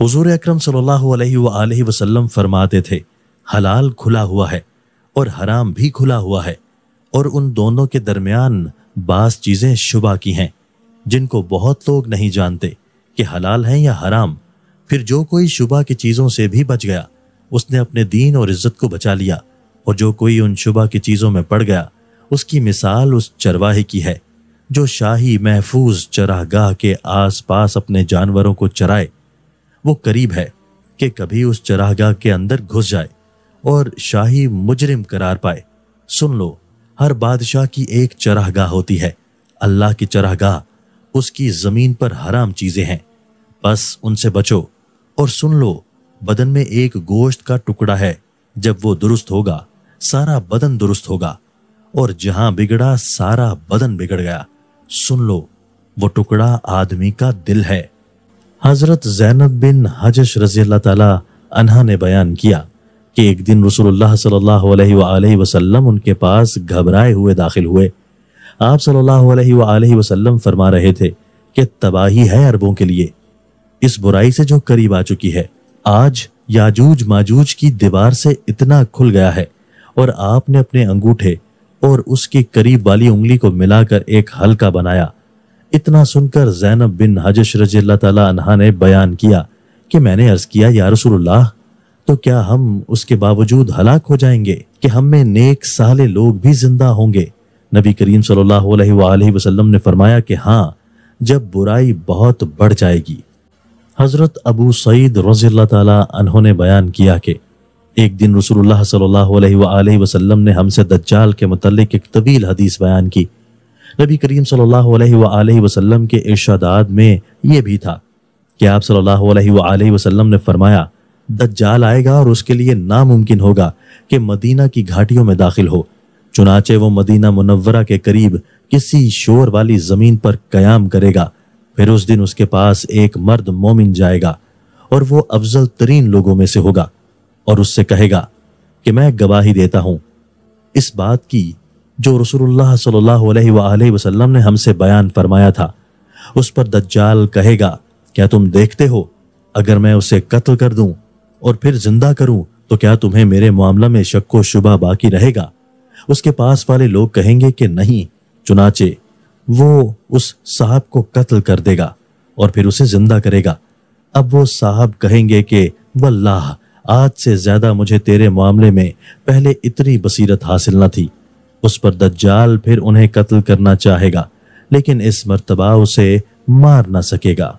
हज़ूर अक्रम सल्हसम फरमाते थे हलाल खुला हुआ है और हराम भी खुला हुआ है और उन दोनों के दरमियान बास चीज़ें शुबा की हैं जिनको बहुत लोग नहीं जानते कि हलाल हैं या हराम फिर जो कोई शुबा की चीज़ों से भी बच गया उसने अपने दीन और इज्जत को बचा लिया और जो कोई उन शुबा की चीज़ों में पड़ गया उसकी मिसाल उस चरवाहे की है जो शाही महफूज चरागाह के आसपास अपने जानवरों को चराए वो करीब है कि कभी उस चरागाह के अंदर घुस जाए और शाही मुजरिम करार पाए सुन लो हर बादशाह की एक चरागाह होती है अल्लाह की चरागाह उसकी जमीन पर हराम चीजें हैं बस उनसे बचो और सुन लो बदन में एक गोश्त का टुकड़ा है जब वो दुरुस्त होगा सारा बदन दुरुस्त होगा और जहां बिगड़ा सारा बदन बिगड़ गया सुन लो वो टुकड़ा आदमी का दिल है हज़रत जैनब बिन हजश रजी अल्लाह ने बयान किया कि एक दिन रसूलुल्लाह सल्लल्लाहु अलैहि वसल्लम उनके पास घबराए हुए दाखिल हुए आप सल्लल्लाहु अलैहि वसल्लम फरमा रहे थे कि तबाही है अरबों के लिए इस बुराई से जो करीब आ चुकी है आज याजूज माजूज की दीवार से इतना खुल गया है और आपने अपने अंगूठे और उसके करीब वाली उंगली को मिलाकर एक हल्का बनाया इतना सुनकर जैनब बिन हजश रजील्ला ने बयान किया कि मैंने अर्ज किया या रसूलुल्लाह तो क्या हम उसके बावजूद हलाक हो जाएंगे कि हम में नेक साले लोग भी जिंदा होंगे नबी करीम सल्लाम वसल्लम ने फरमाया कि हाँ जब बुराई बहुत बढ़ जाएगी हज़रत अबू सईद रज़ी ने बयान किया कि एक दिन रसूलुल्लाह सल्लल्लाहु अलैहि वसल्लम ने हमसे दज्जाल के मतलब एक तवील हदीस बयान की नबी करीम सल्लल्लाहु अलैहि वसल्लम के इर्शादात में यह भी था कि आप सल्लल्लाहु अलैहि वसल्लम ने फरमाया दज्जाल आएगा और उसके लिए नामुमकिन होगा कि मदीना की घाटियों में दाखिल हो चुनाचे वो मदीना मुनवरा के करीब किसी शोर वाली ज़मीन पर क्याम करेगा फिर उस दिन उसके पास एक मर्द मोमिन जाएगा और वो अफजल तरीन लोगों में से होगा और उससे कहेगा कि मैं गवाही देता हूँ इस बात की जो रसूलुल्लाह सल्लल्लाहु अलैहि वसल्लम ने हमसे बयान फरमाया था उस पर दज्जाल कहेगा क्या तुम देखते हो अगर मैं उसे कत्ल कर दूं और फिर जिंदा करूं तो क्या तुम्हें मेरे मामला में शक व शुबा बाकी रहेगा उसके पास वाले लोग कहेंगे कि नहीं चुनाचे वो उस साहब को कत्ल कर देगा और फिर उसे जिंदा करेगा अब वो साहब कहेंगे कि वल्लाह आज से ज्यादा मुझे तेरे मामले में पहले इतनी बसीरत हासिल न थी उस पर दज्जाल फिर उन्हें कत्ल करना चाहेगा लेकिन इस मरतबा उसे मार ना सकेगा